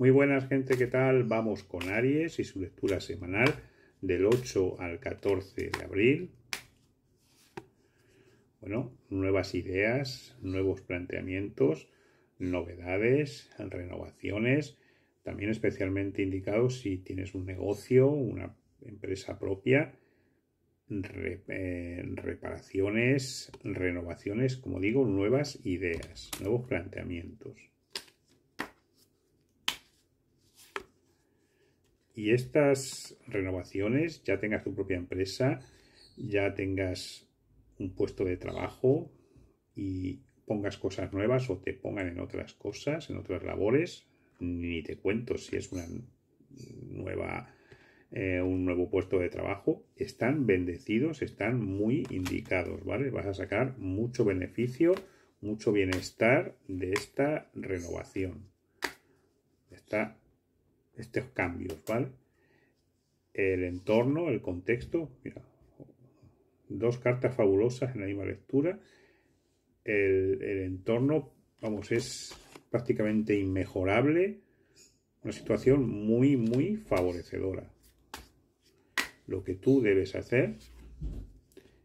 Muy buenas gente, ¿qué tal? Vamos con Aries y su lectura semanal del 8 al 14 de abril. Bueno, nuevas ideas, nuevos planteamientos, novedades, renovaciones, también especialmente indicado si tienes un negocio, una empresa propia, eh, reparaciones, renovaciones, como digo, nuevas ideas, nuevos planteamientos. y estas renovaciones, ya tengas tu propia empresa, ya tengas un puesto de trabajo y pongas cosas nuevas o te pongan en otras cosas, en otras labores, ni te cuento si es una nueva eh, un nuevo puesto de trabajo, están bendecidos, están muy indicados, ¿vale? Vas a sacar mucho beneficio, mucho bienestar de esta renovación, Está estos cambios, ¿vale? El entorno, el contexto, mira, dos cartas fabulosas en la misma lectura. El, entorno, vamos, es prácticamente inmejorable. Una situación muy, muy favorecedora. Lo que tú debes hacer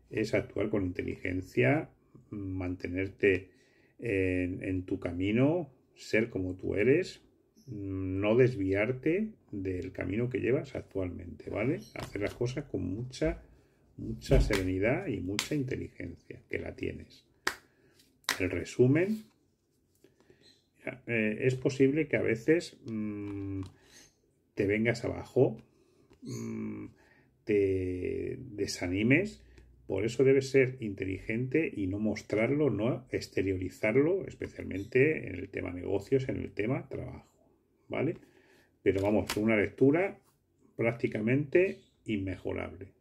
es actuar con inteligencia, mantenerte en, en tu camino, ser como tú eres, no desviarte del camino que llevas actualmente, ¿vale? Hacer las cosas con mucha, mucha serenidad y mucha inteligencia, que la tienes. El resumen, eh, es posible que a veces mm, te vengas abajo, mm, te desanimes, por eso debes ser inteligente y no mostrarlo, no exteriorizarlo, especialmente en el tema negocios, en el tema trabajo. ¿vale? Pero vamos, una lectura prácticamente inmejorable.